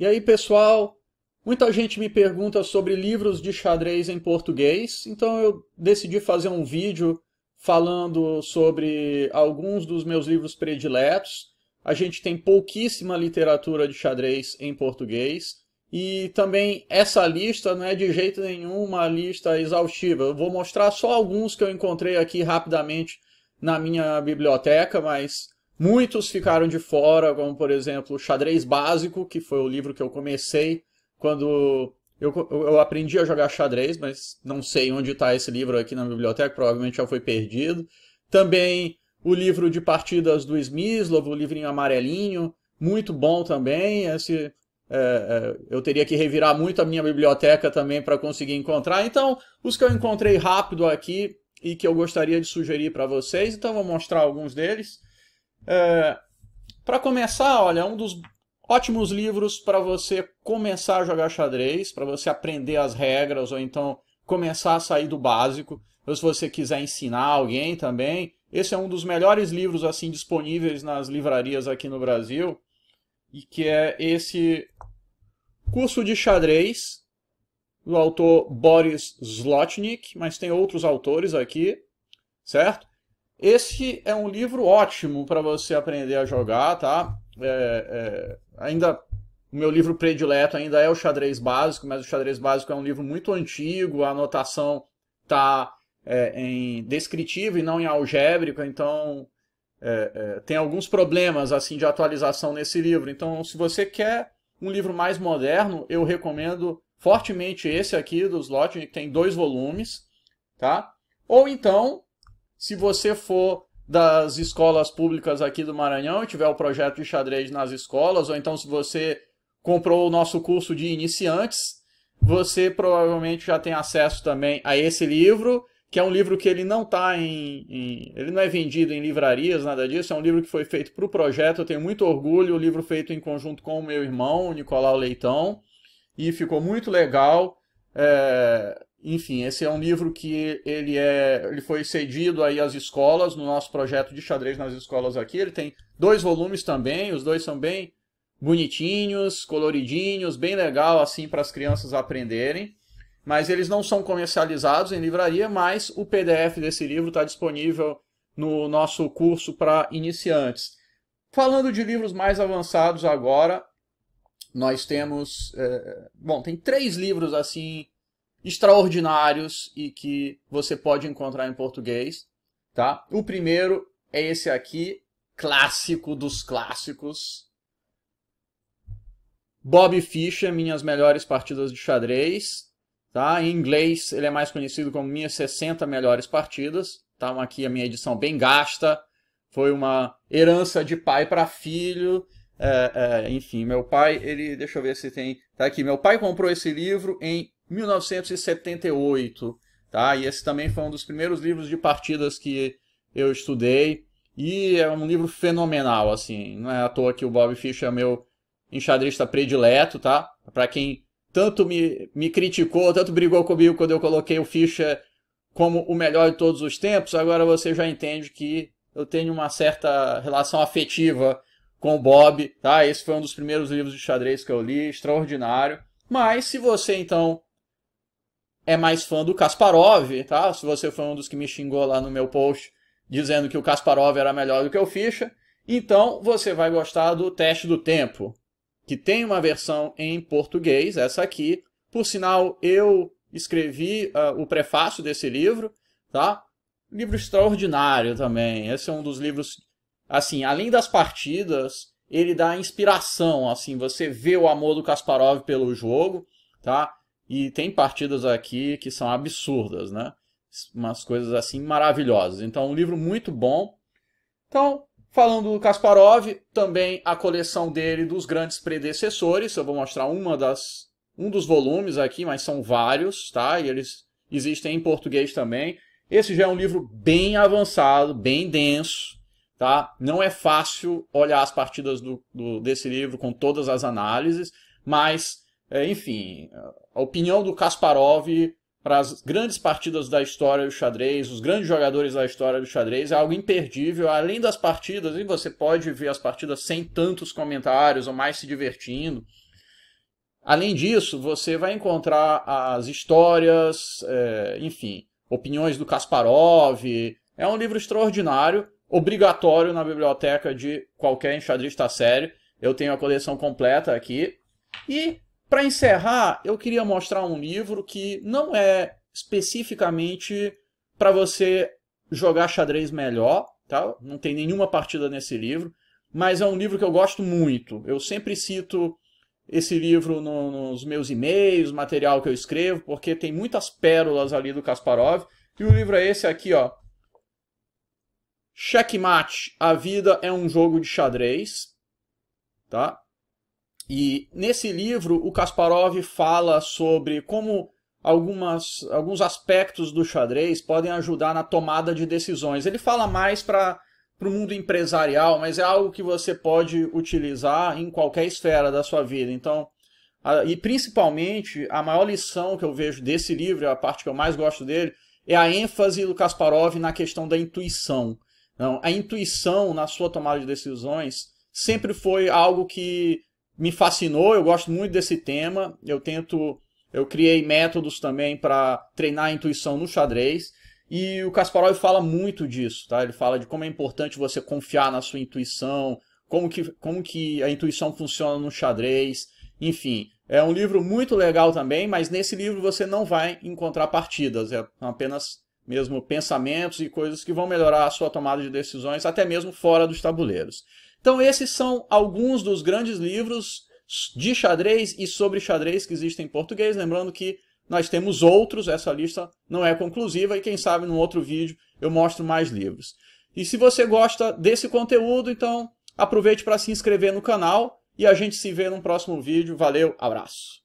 E aí, pessoal, muita gente me pergunta sobre livros de xadrez em português, então eu decidi fazer um vídeo falando sobre alguns dos meus livros prediletos. A gente tem pouquíssima literatura de xadrez em português. E também essa lista não é de jeito nenhum uma lista exaustiva. Eu vou mostrar só alguns que eu encontrei aqui rapidamente na minha biblioteca, mas Muitos ficaram de fora, como por exemplo o Xadrez Básico, que foi o livro que eu comecei quando eu, eu aprendi a jogar xadrez, mas não sei onde está esse livro aqui na biblioteca, provavelmente já foi perdido. Também o livro de partidas do Smyslov, o livrinho amarelinho, muito bom também. Esse, é, é eu teria que revirar muito a minha biblioteca também para conseguir encontrar. Então, os que eu encontrei rápido aqui e que eu gostaria de sugerir para vocês, então vou mostrar alguns deles. É, para começar, olha, um dos ótimos livros para você começar a jogar xadrez, para você aprender as regras ou então começar a sair do básico. Ou se você quiser ensinar alguém também, esse é um dos melhores livros assim disponíveis nas livrarias aqui no Brasil e que é esse curso de xadrez do autor Boris Slotnick, mas tem outros autores aqui, certo? Esse é um livro ótimo para você aprender a jogar, tá? É, é, ainda o meu livro predileto ainda é o xadrez básico, mas o xadrez básico é um livro muito antigo, a anotação está é, em descritivo e não em algébrico, então é, é, tem alguns problemas assim de atualização nesse livro. Então, se você quer um livro mais moderno, eu recomendo fortemente esse aqui do que tem dois volumes, tá? Ou então se você for das escolas públicas aqui do Maranhão e tiver o projeto de xadrez nas escolas, ou então se você comprou o nosso curso de iniciantes, você provavelmente já tem acesso também a esse livro, que é um livro que ele não está em, em, ele não é vendido em livrarias, nada disso, é um livro que foi feito para o projeto, eu tenho muito orgulho, o um livro feito em conjunto com o meu irmão, o Nicolau Leitão, e ficou muito legal. É, enfim, esse é um livro que ele é, ele foi cedido aí às escolas no nosso projeto de xadrez nas escolas aqui. Ele tem dois volumes também, os dois são bem bonitinhos, coloridinhos, bem legal assim para as crianças aprenderem. Mas eles não são comercializados em livraria, mas o PDF desse livro está disponível no nosso curso para iniciantes. Falando de livros mais avançados agora, nós temos, é, bom, tem três livros assim extraordinários e que você pode encontrar em português, tá? O primeiro é esse aqui, clássico dos clássicos. Bob Fischer, Minhas Melhores Partidas de Xadrez, tá? Em inglês, ele é mais conhecido como Minhas 60 Melhores Partidas. Tá aqui a minha edição bem gasta, foi uma herança de pai para filho. É, é, enfim, meu pai, ele, deixa eu ver se tem, tá aqui. Meu pai comprou esse livro em 1978, tá? E esse também foi um dos primeiros livros de partidas que eu estudei e é um livro fenomenal, assim. Não é à toa que o Bob Fischer é meu enxadrista predileto, tá? Para quem tanto me, me criticou, tanto brigou comigo quando eu coloquei o Fischer como o melhor de todos os tempos, agora você já entende que eu tenho uma certa relação afetiva com o Bob, tá? Esse foi um dos primeiros livros de xadrez que eu li, extraordinário. Mas se você então é mais fã do Kasparov, tá? Se você foi um dos que me xingou lá no meu post dizendo que o Kasparov era melhor do que o Fischer, então você vai gostar do Teste do Tempo, que tem uma versão em português, essa aqui. Por sinal, eu escrevi uh, o prefácio desse livro, tá? Livro extraordinário também. Esse é um dos livros, assim, além das partidas, ele dá inspiração, assim, você vê o amor do Kasparov pelo jogo, tá? E tem partidas aqui que são absurdas, né? Umas coisas assim maravilhosas. Então, um livro muito bom. Então, falando do Kasparov, também a coleção dele dos grandes predecessores. Eu vou mostrar uma das, um dos volumes aqui, mas são vários, tá? E eles existem em português também. Esse já é um livro bem avançado, bem denso, tá? Não é fácil olhar as partidas do, do, desse livro com todas as análises, mas é, enfim, a opinião do Kasparov para as grandes partidas da história do xadrez, os grandes jogadores da história do xadrez, é algo imperdível. Além das partidas, e você pode ver as partidas sem tantos comentários ou mais se divertindo. Além disso, você vai encontrar as histórias, é, enfim, opiniões do Kasparov. É um livro extraordinário, obrigatório na biblioteca de qualquer enxadrista sério. Eu tenho a coleção completa aqui. E para encerrar, eu queria mostrar um livro que não é especificamente para você jogar xadrez melhor, tá? Não tem nenhuma partida nesse livro, mas é um livro que eu gosto muito. Eu sempre cito esse livro no, nos meus e-mails, material que eu escrevo, porque tem muitas pérolas ali do Kasparov. E o livro é esse aqui, ó. Checkmate, a vida é um jogo de xadrez, tá? E nesse livro, o Kasparov fala sobre como algumas, alguns aspectos do xadrez podem ajudar na tomada de decisões. Ele fala mais para o mundo empresarial, mas é algo que você pode utilizar em qualquer esfera da sua vida. Então, a, e principalmente, a maior lição que eu vejo desse livro, a parte que eu mais gosto dele, é a ênfase do Kasparov na questão da intuição. Não, a intuição na sua tomada de decisões sempre foi algo que me fascinou, eu gosto muito desse tema. Eu tento, eu criei métodos também para treinar a intuição no xadrez. E o Kasparov fala muito disso, tá? Ele fala de como é importante você confiar na sua intuição, como que, como que a intuição funciona no xadrez, enfim. É um livro muito legal também, mas nesse livro você não vai encontrar partidas, é apenas mesmo pensamentos e coisas que vão melhorar a sua tomada de decisões, até mesmo fora dos tabuleiros. Então esses são alguns dos grandes livros de xadrez e sobre xadrez que existem em português, lembrando que nós temos outros, essa lista não é conclusiva e quem sabe num outro vídeo eu mostro mais livros. E se você gosta desse conteúdo, então aproveite para se inscrever no canal e a gente se vê no próximo vídeo. Valeu, abraço!